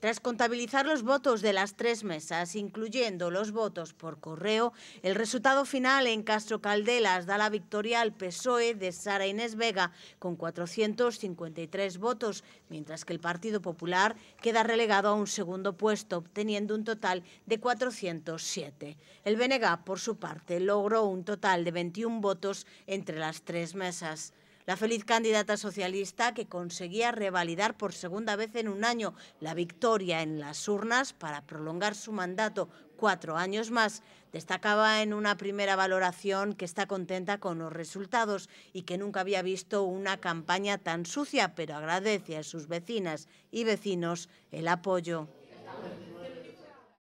Tras contabilizar los votos de las tres mesas, incluyendo los votos por correo, el resultado final en Castro Caldelas da la victoria al PSOE de Sara Inés Vega con 453 votos, mientras que el Partido Popular queda relegado a un segundo puesto, obteniendo un total de 407. El BNG, por su parte, logró un total de 21 votos entre las tres mesas. La feliz candidata socialista que conseguía revalidar por segunda vez en un año la victoria en las urnas para prolongar su mandato cuatro años más. Destacaba en una primera valoración que está contenta con los resultados y que nunca había visto una campaña tan sucia, pero agradece a sus vecinas y vecinos el apoyo.